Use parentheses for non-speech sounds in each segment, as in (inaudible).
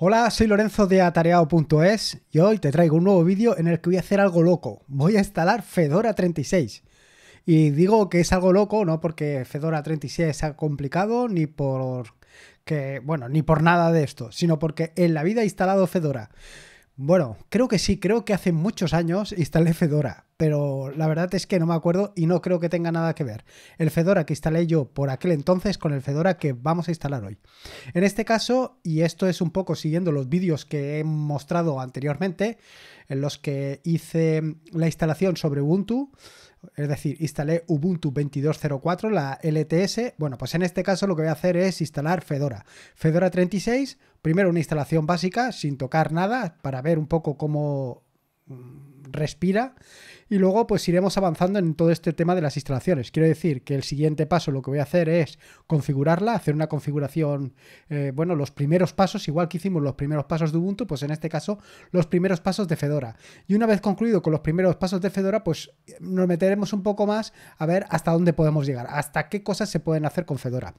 Hola, soy Lorenzo de atareado.es y hoy te traigo un nuevo vídeo en el que voy a hacer algo loco. Voy a instalar Fedora 36. Y digo que es algo loco no porque Fedora 36 sea complicado ni por que, bueno, ni por nada de esto, sino porque en la vida he instalado Fedora. Bueno, creo que sí, creo que hace muchos años instalé Fedora, pero la verdad es que no me acuerdo y no creo que tenga nada que ver. El Fedora que instalé yo por aquel entonces con el Fedora que vamos a instalar hoy. En este caso, y esto es un poco siguiendo los vídeos que he mostrado anteriormente, en los que hice la instalación sobre Ubuntu, es decir, instalé Ubuntu 22.04, la LTS. Bueno, pues en este caso lo que voy a hacer es instalar Fedora. Fedora 36, primero una instalación básica, sin tocar nada, para ver un poco cómo respira y luego pues iremos avanzando en todo este tema de las instalaciones. Quiero decir que el siguiente paso lo que voy a hacer es configurarla, hacer una configuración, eh, bueno, los primeros pasos, igual que hicimos los primeros pasos de Ubuntu, pues en este caso los primeros pasos de Fedora. Y una vez concluido con los primeros pasos de Fedora, pues nos meteremos un poco más a ver hasta dónde podemos llegar, hasta qué cosas se pueden hacer con Fedora.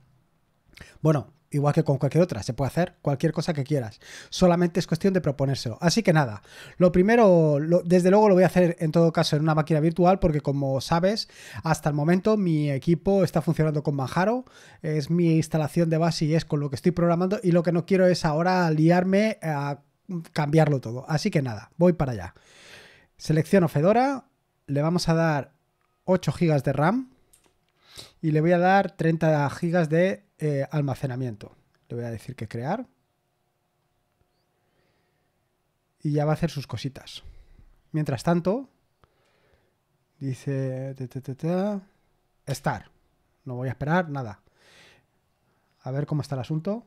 Bueno, igual que con cualquier otra, se puede hacer cualquier cosa que quieras. Solamente es cuestión de proponérselo. Así que nada, lo primero, desde luego lo voy a hacer en todo caso en una máquina virtual porque como sabes, hasta el momento mi equipo está funcionando con Manjaro, es mi instalación de base y es con lo que estoy programando y lo que no quiero es ahora liarme a cambiarlo todo. Así que nada, voy para allá. Selecciono Fedora, le vamos a dar 8 GB de RAM y le voy a dar 30 GB de eh, almacenamiento. Le voy a decir que crear. Y ya va a hacer sus cositas. Mientras tanto, dice... estar. No voy a esperar nada. A ver cómo está el asunto.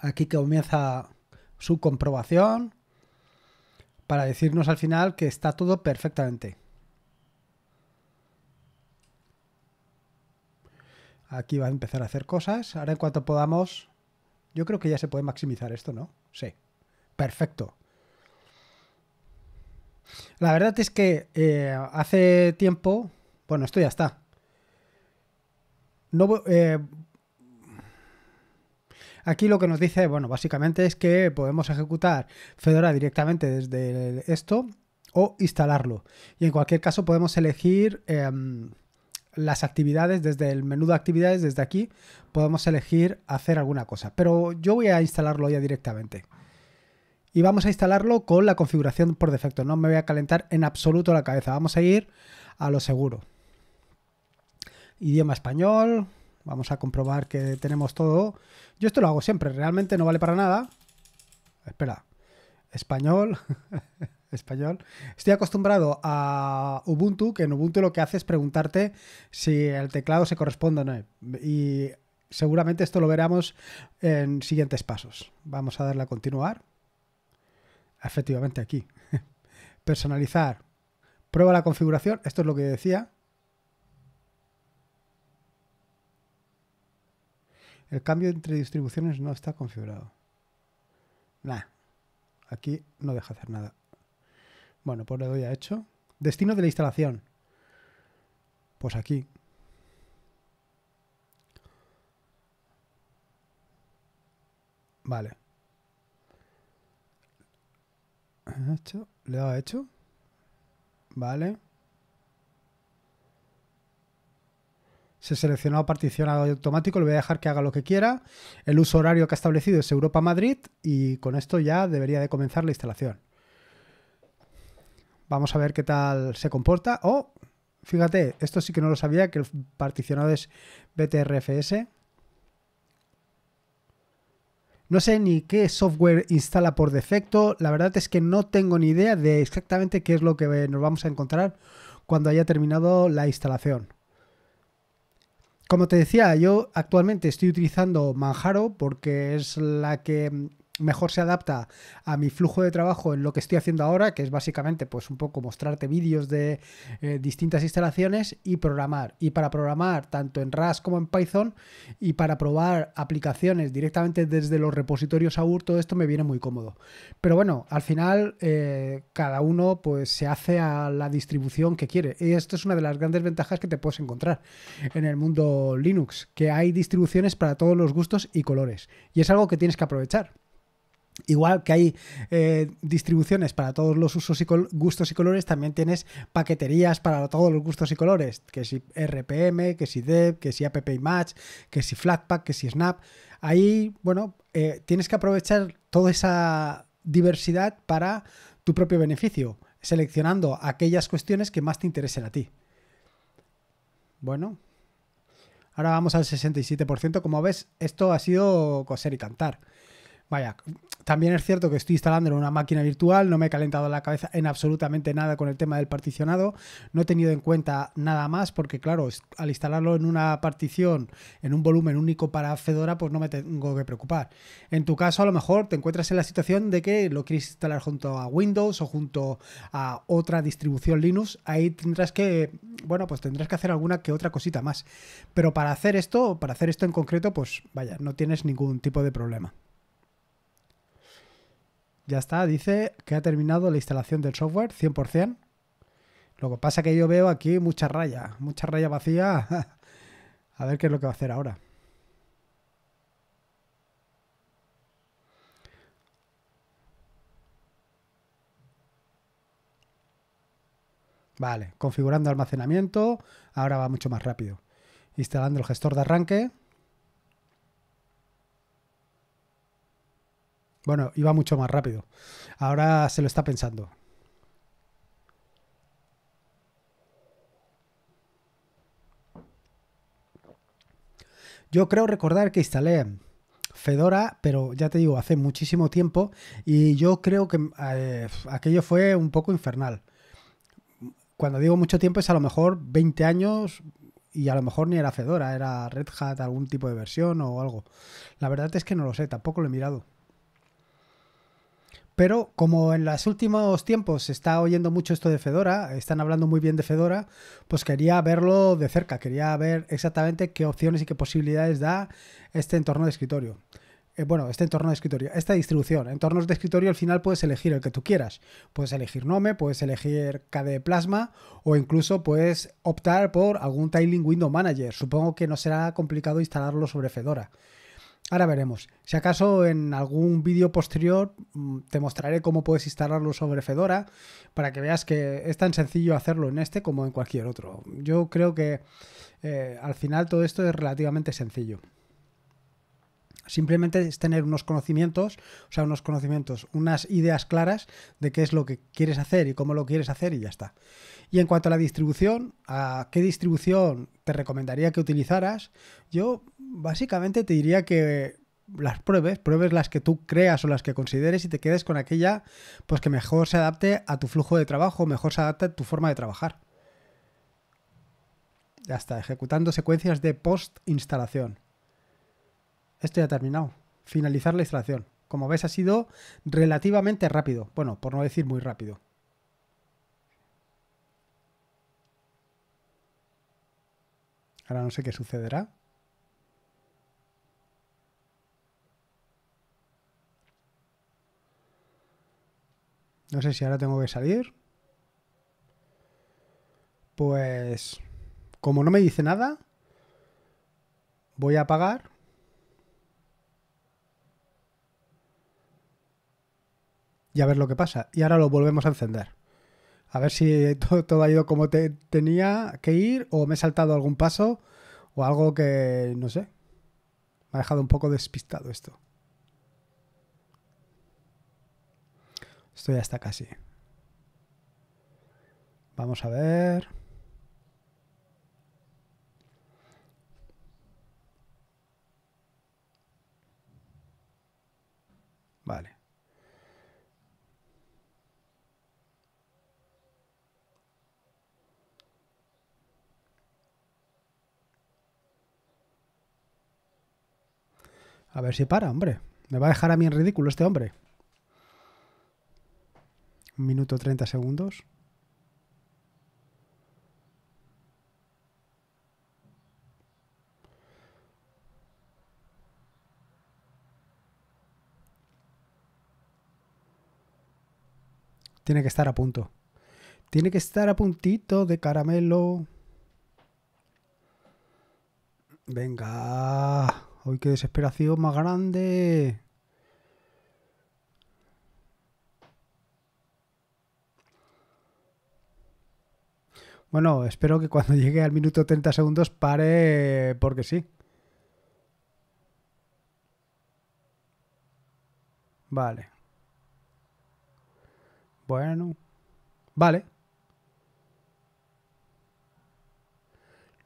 Aquí comienza su comprobación para decirnos al final que está todo perfectamente. Aquí va a empezar a hacer cosas. Ahora en cuanto podamos, yo creo que ya se puede maximizar esto, ¿no? Sí. Perfecto. La verdad es que eh, hace tiempo, bueno, esto ya está. No, eh, aquí lo que nos dice, bueno, básicamente es que podemos ejecutar Fedora directamente desde esto o instalarlo. Y en cualquier caso podemos elegir... Em, las actividades, desde el menú de actividades, desde aquí, podemos elegir hacer alguna cosa. Pero yo voy a instalarlo ya directamente. Y vamos a instalarlo con la configuración por defecto. No me voy a calentar en absoluto la cabeza. Vamos a ir a lo seguro. Idioma español. Vamos a comprobar que tenemos todo. Yo esto lo hago siempre. Realmente no vale para nada. Espera. Español. (laughs) español. Estoy acostumbrado a Ubuntu, que en Ubuntu lo que hace es preguntarte si el teclado se corresponde o no. Y seguramente esto lo veremos en siguientes pasos. Vamos a darle a continuar. Efectivamente aquí. (laughs) Personalizar. Prueba la configuración. Esto es lo que decía. El cambio entre distribuciones no está configurado. Nada. Aquí no deja hacer nada. Bueno, pues le doy a hecho. Destino de la instalación. Pues aquí. Vale. Le he a hecho. Vale. Se seleccionó particionado y automático, le voy a dejar que haga lo que quiera. El uso horario que ha establecido es Europa-Madrid y con esto ya debería de comenzar la instalación. Vamos a ver qué tal se comporta. oh, fíjate, esto sí que no lo sabía, que el particionado es BTRFS. No sé ni qué software instala por defecto. La verdad es que no tengo ni idea de exactamente qué es lo que nos vamos a encontrar cuando haya terminado la instalación. Como te decía, yo actualmente estoy utilizando Manjaro porque es la que mejor se adapta a mi flujo de trabajo en lo que estoy haciendo ahora, que es básicamente pues un poco mostrarte vídeos de eh, distintas instalaciones y programar. Y para programar tanto en RAS como en Python y para probar aplicaciones directamente desde los repositorios AUR, todo esto me viene muy cómodo. Pero bueno, al final eh, cada uno pues se hace a la distribución que quiere. Y esto es una de las grandes ventajas que te puedes encontrar en el mundo Linux, que hay distribuciones para todos los gustos y colores. Y es algo que tienes que aprovechar. Igual que hay eh, distribuciones para todos los usos y gustos y colores, también tienes paqueterías para todos los gustos y colores, que si RPM, que si Dev, que si App que si Flatpak, que si Snap. Ahí, bueno, eh, tienes que aprovechar toda esa diversidad para tu propio beneficio, seleccionando aquellas cuestiones que más te interesen a ti. Bueno, ahora vamos al 67%. Como ves, esto ha sido coser y cantar. Vaya, también es cierto que estoy instalando en una máquina virtual, no me he calentado la cabeza en absolutamente nada con el tema del particionado, no he tenido en cuenta nada más porque claro, al instalarlo en una partición, en un volumen único para Fedora, pues no me tengo que preocupar. En tu caso a lo mejor te encuentras en la situación de que lo quieres instalar junto a Windows o junto a otra distribución Linux, ahí tendrás que, bueno, pues tendrás que hacer alguna que otra cosita más. Pero para hacer esto, para hacer esto en concreto, pues vaya, no tienes ningún tipo de problema. Ya está, dice que ha terminado la instalación del software 100%. Lo que pasa que yo veo aquí mucha raya, mucha raya vacía. (laughs) A ver qué es lo que va a hacer ahora. Vale, configurando almacenamiento, ahora va mucho más rápido. Instalando el gestor de arranque. Bueno, iba mucho más rápido. Ahora se lo está pensando. Yo creo recordar que instalé Fedora, pero ya te digo, hace muchísimo tiempo y yo creo que eh, aquello fue un poco infernal. Cuando digo mucho tiempo es a lo mejor 20 años y a lo mejor ni era Fedora, era Red Hat, algún tipo de versión o algo. La verdad es que no lo sé, tampoco lo he mirado. Pero como en los últimos tiempos se está oyendo mucho esto de Fedora, están hablando muy bien de Fedora, pues quería verlo de cerca, quería ver exactamente qué opciones y qué posibilidades da este entorno de escritorio. Eh, bueno, este entorno de escritorio, esta distribución. Entornos de escritorio al final puedes elegir el que tú quieras. Puedes elegir Nome, puedes elegir KDE Plasma o incluso puedes optar por algún Tiling Window Manager. Supongo que no será complicado instalarlo sobre Fedora. Ahora veremos. Si acaso en algún vídeo posterior mm, te mostraré cómo puedes instalarlo sobre Fedora para que veas que es tan sencillo hacerlo en este como en cualquier otro. Yo creo que eh, al final todo esto es relativamente sencillo. Simplemente es tener unos conocimientos, o sea, unos conocimientos, unas ideas claras de qué es lo que quieres hacer y cómo lo quieres hacer y ya está. Y en cuanto a la distribución, ¿a qué distribución te recomendaría que utilizaras? Yo básicamente te diría que las pruebes, pruebes las que tú creas o las que consideres y te quedes con aquella pues que mejor se adapte a tu flujo de trabajo, mejor se adapte a tu forma de trabajar. Ya está, ejecutando secuencias de post instalación. Esto ya ha terminado. Finalizar la instalación. Como ves, ha sido relativamente rápido. Bueno, por no decir muy rápido. Ahora no sé qué sucederá. No sé si ahora tengo que salir. Pues como no me dice nada, voy a apagar y a ver lo que pasa. Y ahora lo volvemos a encender. A ver si (laughs) todo, ha ido como te, tenía que ir o me he saltado algún paso o algo que, no sé, me ha dejado un poco despistado esto. Esto ya está casi. Vamos a ver. A ver si para, hombre. Me va a dejar a mí en ridículo este hombre. Un minuto 30 segundos. Tiene que estar a punto. Tiene que estar a puntito de caramelo. Venga. ¡Uy, qué desesperación más grande. Bueno, espero que cuando (laughs) llegue al minuto 30 segundos pare porque sí. Vale. Bueno. Vale.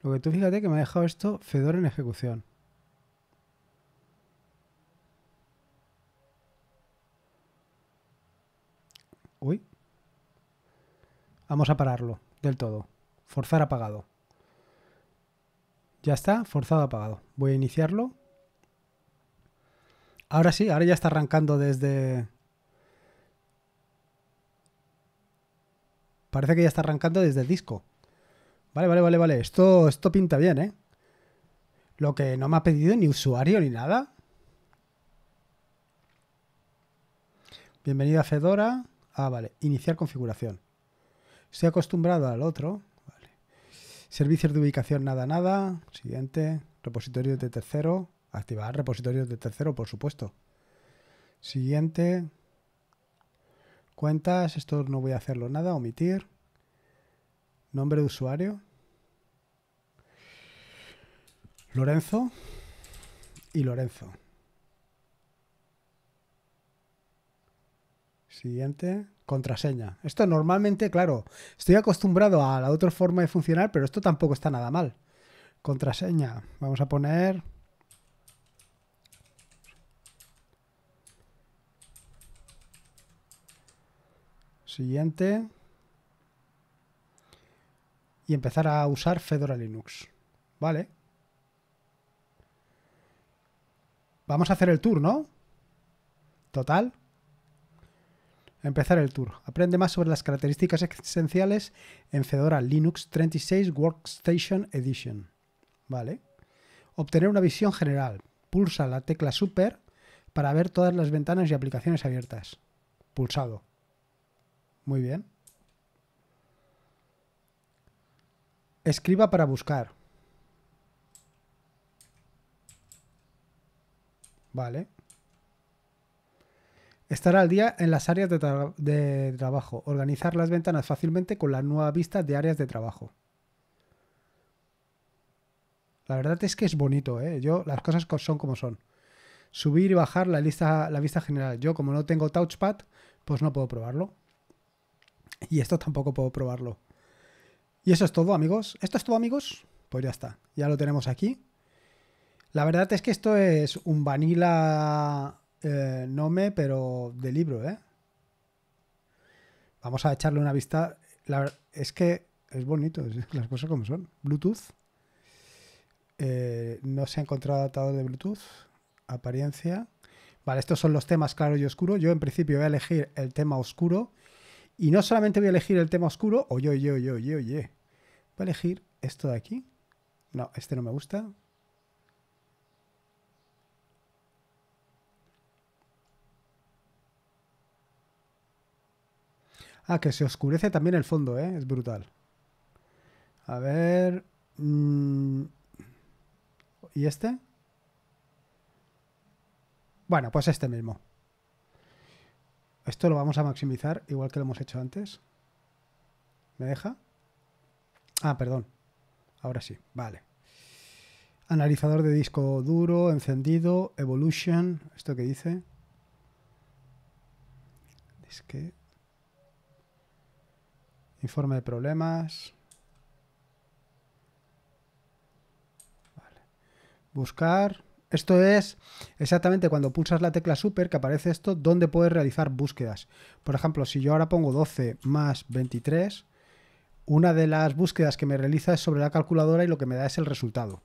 Lo que tú fíjate que me ha dejado esto Fedor en ejecución. Uy. Vamos a pararlo del todo. Forzar apagado. Ya está, forzado apagado. Voy a iniciarlo. Ahora sí, ahora ya está arrancando desde... Parece que ya está arrancando desde el disco. Vale, vale, vale, vale. Esto, esto pinta bien, ¿eh? Lo que no me ha pedido ni usuario ni nada. Bienvenida Fedora. Ah, vale. Iniciar configuración. Estoy acostumbrado al otro. Servicios de ubicación, nada, nada. Siguiente. repositorio de tercero. Activar repositorios de tercero, por supuesto. Siguiente. Cuentas. Esto no voy a hacerlo nada. Omitir. Nombre de usuario. Lorenzo y Lorenzo. Siguiente. Contraseña. Esto normalmente, claro, estoy acostumbrado a la otra forma de funcionar, pero esto tampoco está nada mal. Contraseña. Vamos a poner... Siguiente. Y empezar a usar Fedora Linux. Vale. Vamos a hacer el tour, ¿no? Total empezar el tour. Aprende más sobre las características esenciales en Fedora Linux 36 Workstation Edition. Vale. Obtener una visión general. Pulsa la tecla Super para ver todas las ventanas y aplicaciones abiertas. Pulsado. Muy bien. Escriba para buscar. Vale. Estar al día en las áreas de, trabajo. Organizar las ventanas fácilmente con la nueva vista de áreas de trabajo. La verdad es que es bonito, ¿eh? Yo, las cosas son como son. Subir y bajar la, lista, la vista general. Yo, como no tengo touchpad, pues no puedo probarlo. Y esto tampoco puedo probarlo. Y eso es todo, amigos. ¿Esto es todo, amigos? Pues ya está. Ya lo tenemos aquí. La verdad es que esto es un vanilla eh, no me pero de libro, ¿eh? Vamos a echarle una vista. La, es que es bonito, (laughs) las cosas como son. Bluetooth. Eh, no se ha encontrado adaptador de Bluetooth. Apariencia. Vale, estos son los temas claro y oscuro. Yo en principio voy a elegir el tema oscuro. Y no solamente voy a elegir el tema oscuro, oye, oye, oye, oye, oye. Voy a elegir esto de aquí. No, este no me gusta. Ah, que se oscurece también el fondo, ¿eh? Es brutal. A ver... Mm, ¿Y este? Bueno, pues este mismo. Esto lo vamos a maximizar igual que lo hemos hecho antes. ¿Me deja? Ah, perdón. Ahora sí, vale. Analizador de disco duro, encendido, Evolution, ¿esto qué dice? Es que... Informe de problemas. Buscar. Esto es exactamente cuando pulsas la tecla super que aparece esto, donde puedes realizar búsquedas. Por ejemplo, si yo ahora pongo 12 más 23, una de las búsquedas que me realiza es sobre la calculadora y lo que me da es el resultado.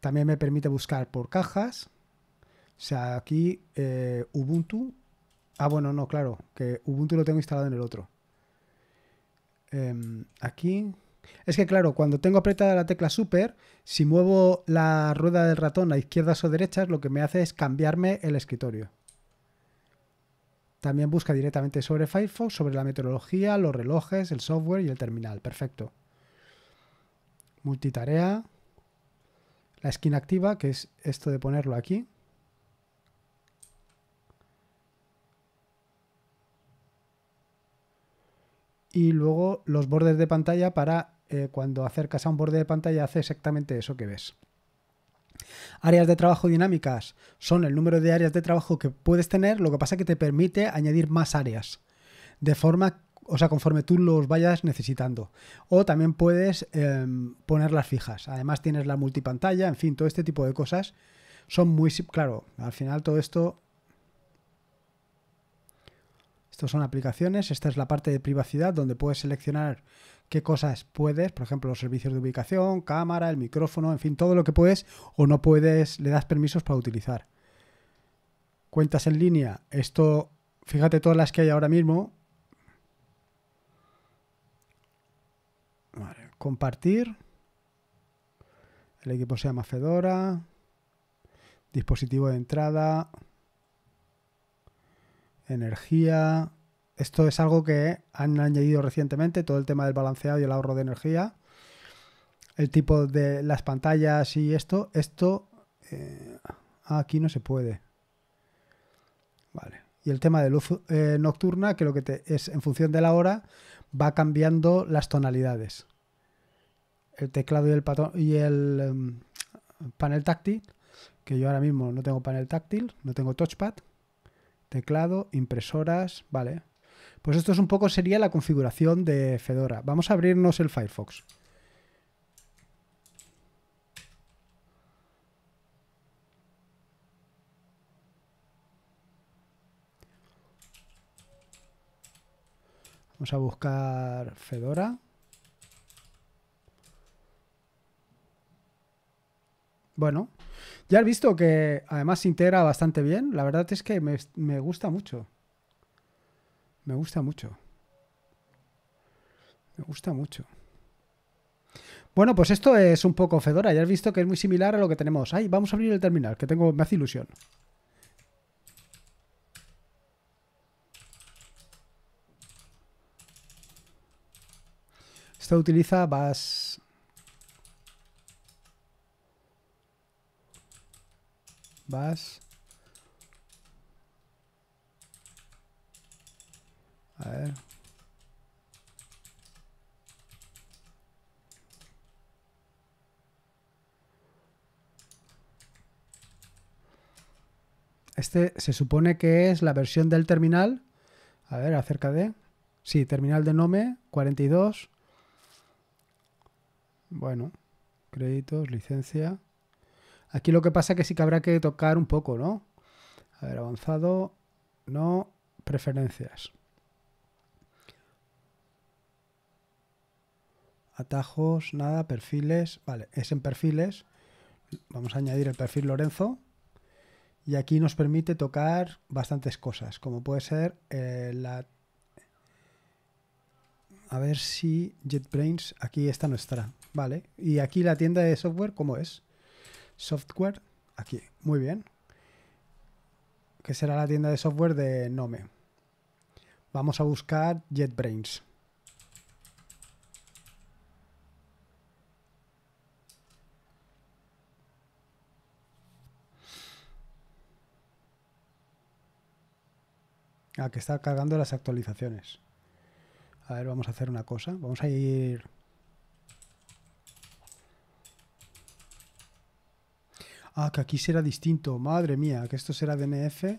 También me permite buscar por cajas. O sea, aquí eh, Ubuntu. Ah, bueno, no, claro, que Ubuntu lo tengo instalado en el otro. Em, aquí. Es que claro, cuando tengo apretada la tecla super, si muevo la rueda del ratón a izquierdas o derechas, lo que me hace es cambiarme el escritorio. También busca directamente sobre Firefox, sobre la meteorología, los relojes, el software y el terminal. Perfecto. Multitarea. La esquina activa, que es esto de ponerlo aquí. y luego los bordes de pantalla para eh, cuando acercas a un borde de pantalla hace exactamente eso que ves. Áreas de trabajo dinámicas son el número de áreas de trabajo que puedes tener, lo que pasa que te permite añadir más áreas, de forma, o sea, conforme tú los vayas necesitando. O también puedes em, ponerlas fijas. Además tienes la multipantalla, en fin, todo este tipo de cosas son muy, claro, al final todo esto son aplicaciones, esta es la parte de privacidad donde puedes seleccionar qué cosas puedes, por ejemplo, los servicios de ubicación, cámara, el micrófono, en fin, todo lo que puedes o no puedes, le das permisos para utilizar. Cuentas en línea, esto, fíjate todas las que hay ahora mismo. compartir. El equipo se llama Fedora. Dispositivo de entrada energía. Esto es algo que han añadido recientemente, todo el tema del balanceado y el ahorro de energía. El tipo de las pantallas y esto. Esto eh, aquí no se puede. Vale. Y el tema de luz eh, nocturna, que lo que te, es en función de la hora, va cambiando las tonalidades. El teclado y el, patrón y el em, panel táctil, que yo ahora mismo no tengo panel táctil, no tengo touchpad, Teclado, impresoras, vale. Pues esto es un poco sería la configuración de Fedora. Vamos a abrirnos el Firefox. Vamos a buscar Fedora. Bueno, ya has visto que además se integra bastante bien. La verdad es que me, gusta mucho. Me gusta mucho. Me gusta mucho. Bueno, pues esto es un poco Fedora. Ya has visto que es muy similar a lo que tenemos. Ahí vamos a abrir el terminal, que tengo, me hace ilusión. Esto utiliza más... Este se supone que es la versión del terminal. A ver, acerca de. Sí, terminal de Nome 42. Bueno, créditos, licencia. Aquí lo que pasa es que sí que habrá que tocar un poco, ¿no? A ver, avanzado, no, preferencias. Atajos, nada, perfiles, vale, es en perfiles. Vamos a añadir el perfil Lorenzo. Y aquí nos permite tocar bastantes cosas, como puede ser eh, la... A ver si JetBrains, aquí está nuestra, ¿vale? Y aquí la tienda de software, ¿cómo es? Software, aquí, muy bien. Que será la tienda de software de Nome. Vamos a buscar JetBrains. Ah, que está cargando las actualizaciones. A ver, vamos a hacer una cosa. Vamos a ir Ah, que aquí será distinto. Madre mía, que esto será DNF.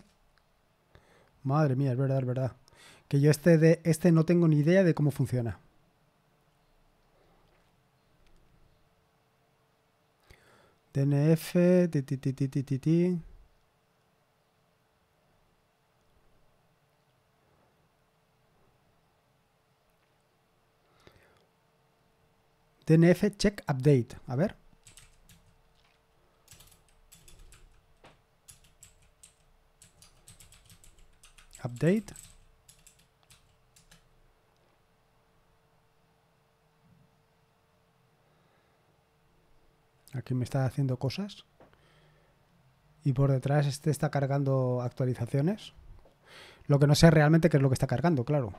Madre mía, es verdad, es verdad. Que yo este, de, este no tengo ni idea de cómo funciona. DNF, DNF check update. A ver. update. Aquí me está haciendo cosas. Y por detrás este está cargando actualizaciones. Lo que no sé realmente qué es lo que está cargando, claro.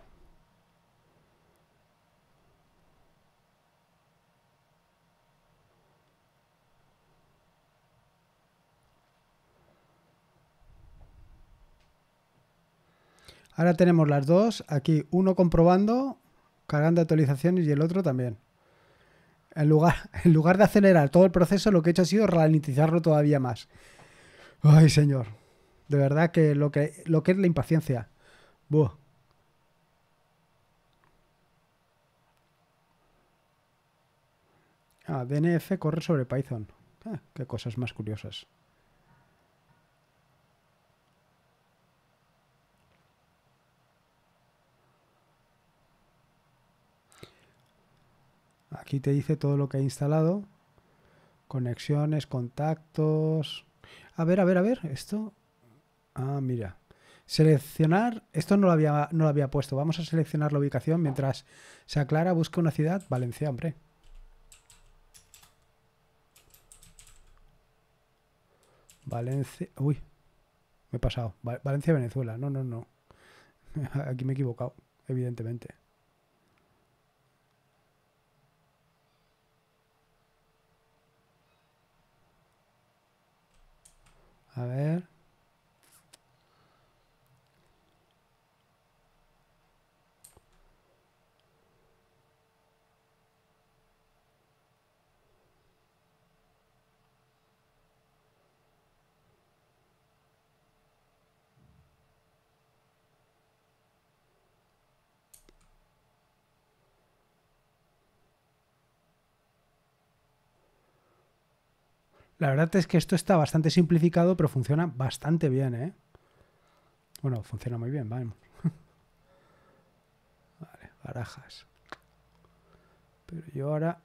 Ahora tenemos las dos, aquí uno comprobando, cargando actualizaciones y el otro también. En lugar, (laughs) en lugar de acelerar todo el proceso, lo que he hecho ha sido ralentizarlo todavía más. Ay, señor. De verdad que lo que, lo que es la impaciencia. Buah. Ah, DNF corre sobre Python. Ah, qué cosas más curiosas. Aquí te dice todo lo que he instalado. Conexiones, contactos. A ver, a ver, a ver. Esto. Ah, mira. Seleccionar. Esto no lo había, no lo había puesto. Vamos a seleccionar la ubicación mientras se aclara. Busca una ciudad. Valencia, hombre. Valencia. Uy, me he pasado. Valencia, Venezuela. No, no, no. (laughs) Aquí me he equivocado, evidentemente. A ver. La verdad es que esto está bastante simplificado, pero funciona bastante bien, ¿eh? Bueno, funciona muy bien, vamos. (laughs) Vale, barajas. Pero yo ahora...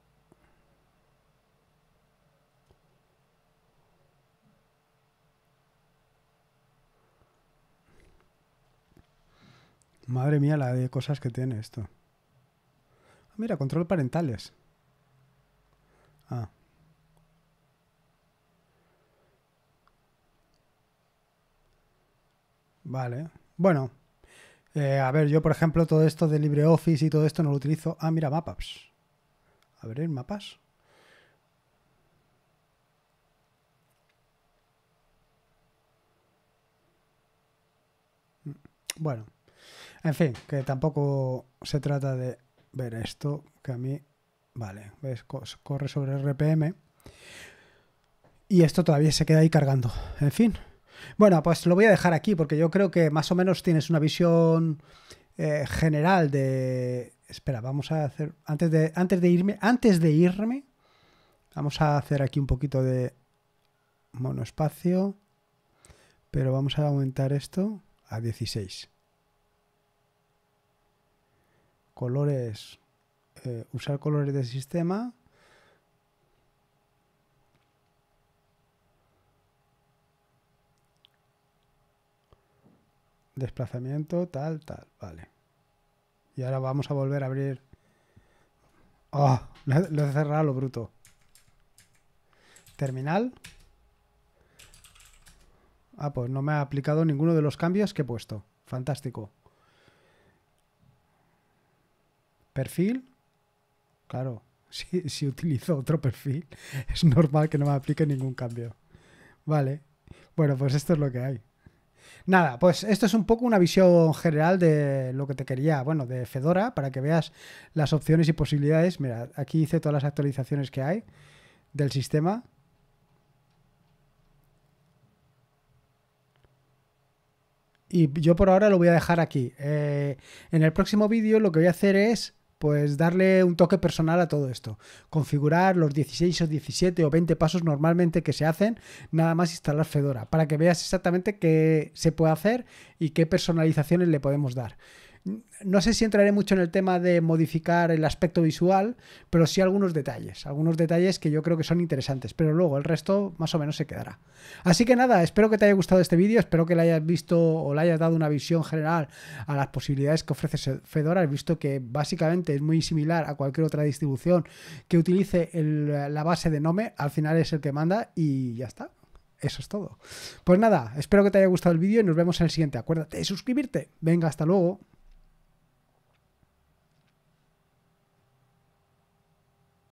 Madre mía, la de cosas que tiene esto. Ah, mira, control parentales. Ah. Vale. Bueno, eh, a ver, yo por ejemplo todo esto de LibreOffice y todo esto no lo utilizo. Ah, mira, mapas. A ver, mapas. Bueno, en fin, que tampoco se trata de ver esto, que a mí, vale, ves, corre sobre RPM y esto todavía se queda ahí cargando. En fin, bueno, pues lo voy a dejar aquí porque yo creo que más o menos tienes una visión eh, general de... Espera, vamos a hacer... Antes de, antes de irme... Antes de irme... Vamos a hacer aquí un poquito de monoespacio. Pero vamos a aumentar esto a 16. Colores... Eh, usar colores de sistema. desplazamiento, tal, tal, vale. Y ahora vamos a volver a abrir... ¡Oh! Lo he cerrado lo bruto. Terminal. Ah, pues no me ha aplicado ninguno de los cambios que he puesto. Fantástico. Perfil. Claro, (laughs) si, si utilizo otro perfil, (laughs) es normal que no me aplique ningún cambio. Vale. Bueno, pues esto es lo que hay. Nada, pues esto es un poco una visión general de lo que te quería, bueno, de Fedora, para que veas las opciones y posibilidades. Mira, aquí hice todas las actualizaciones que hay del sistema. Y yo por ahora lo voy a dejar aquí. Eh, en el próximo vídeo lo que voy a hacer es pues darle un toque personal a todo esto. Configurar los 16 o 17 o 20 pasos normalmente que se hacen, nada más instalar Fedora, para que veas exactamente qué se puede hacer y qué personalizaciones le podemos dar. No sé si entraré mucho en el tema de modificar el aspecto visual, pero sí algunos detalles, algunos detalles que yo creo que son interesantes, pero luego el resto más o menos se quedará. Así que nada, espero que te haya gustado este vídeo, espero que le hayas visto o le hayas dado una visión general a las posibilidades que ofrece Fedora, He visto que básicamente es muy similar a cualquier otra distribución que utilice la base de Nome, al final es el que manda y ya está. Eso es todo. Pues nada, espero que te haya gustado el vídeo y nos vemos en el siguiente. Acuérdate de suscribirte. Venga, hasta luego.